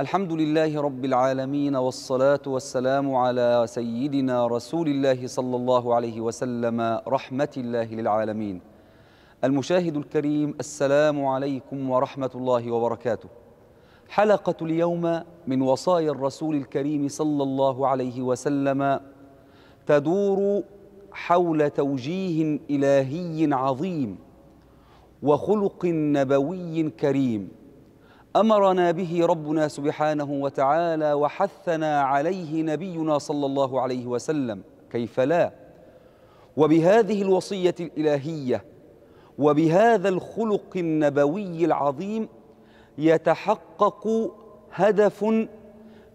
الحمد لله رب العالمين والصلاة والسلام على سيدنا رسول الله صلى الله عليه وسلم رحمة الله للعالمين المشاهد الكريم السلام عليكم ورحمة الله وبركاته حلقة اليوم من وصايا الرسول الكريم صلى الله عليه وسلم تدور حول توجيه إلهي عظيم وخلق نبوي كريم أمرنا به ربنا سبحانه وتعالى وحثنا عليه نبينا صلى الله عليه وسلم كيف لا وبهذه الوصية الإلهية وبهذا الخلق النبوي العظيم يتحقق هدف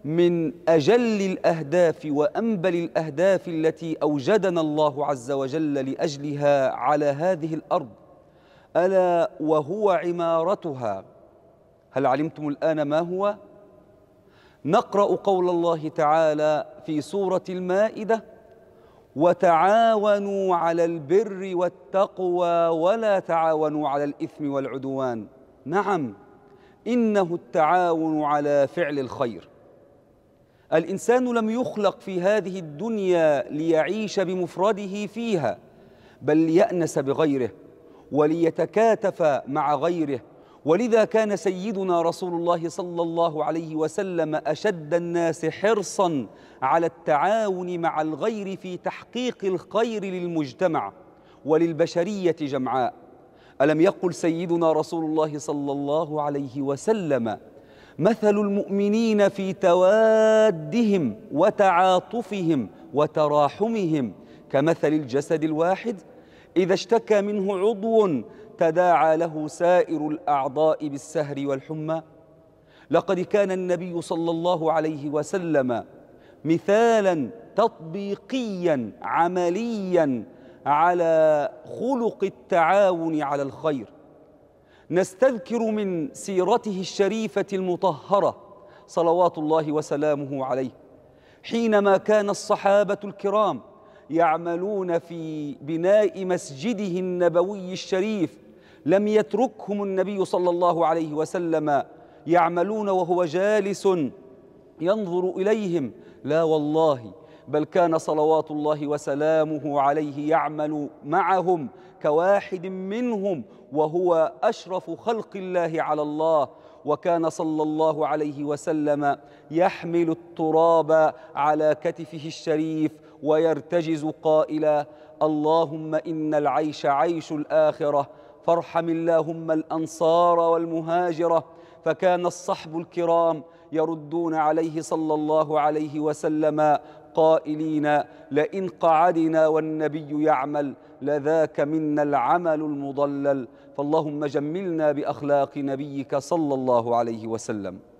من أجل الأهداف وأنبل الأهداف التي أوجدنا الله عز وجل لأجلها على هذه الأرض ألا وهو عمارتها هل علمتم الآن ما هو؟ نقرأ قول الله تعالى في سورة المائدة وتعاونوا على البر والتقوى ولا تعاونوا على الإثم والعدوان نعم إنه التعاون على فعل الخير الإنسان لم يخلق في هذه الدنيا ليعيش بمفرده فيها بل ليأنس بغيره وليتكاتف مع غيره ولذا كان سيدنا رسول الله صلى الله عليه وسلم أشد الناس حرصا على التعاون مع الغير في تحقيق الخير للمجتمع وللبشرية جمعاء ألم يقل سيدنا رسول الله صلى الله عليه وسلم مثل المؤمنين في توادهم وتعاطفهم وتراحمهم كمثل الجسد الواحد إذا اشتكى منه عضو تداعى له سائر الاعضاء بالسهر والحمى لقد كان النبي صلى الله عليه وسلم مثالا تطبيقيا عمليا على خلق التعاون على الخير نستذكر من سيرته الشريفه المطهره صلوات الله وسلامه عليه حينما كان الصحابه الكرام يعملون في بناء مسجده النبوي الشريف لم يتركهم النبي صلى الله عليه وسلم يعملون وهو جالس ينظر اليهم لا والله بل كان صلوات الله وسلامه عليه يعمل معهم كواحد منهم وهو اشرف خلق الله على الله وكان صلى الله عليه وسلم يحمل التراب على كتفه الشريف ويرتجز قائلا اللهم ان العيش عيش الاخره فارحم اللهم الأنصار والمهاجرة فكان الصحب الكرام يردون عليه صلى الله عليه وسلم قائلين لئن قعدنا والنبي يعمل لذاك منا العمل المضلل فاللهم جملنا باخلاق نبيك صلى الله عليه وسلم